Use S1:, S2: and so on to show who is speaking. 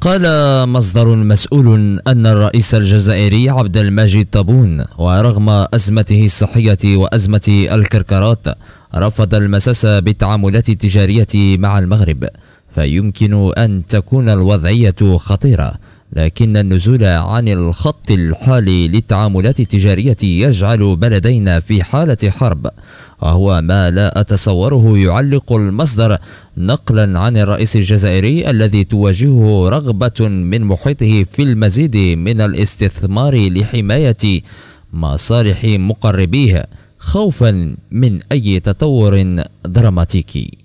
S1: قال مصدر مسؤول أن الرئيس الجزائري عبد المجيد تبون ورغم أزمته الصحية وأزمة الكركرات رفض المساس بالتعاملات التجارية مع المغرب فيمكن أن تكون الوضعية خطيرة لكن النزول عن الخط الحالي للتعاملات التجارية يجعل بلدينا في حالة حرب وهو ما لا أتصوره يعلق المصدر نقلا عن الرئيس الجزائري الذي تواجهه رغبة من محيطه في المزيد من الاستثمار
S2: لحماية مصالح مقربيه خوفا من أي
S3: تطور دراماتيكي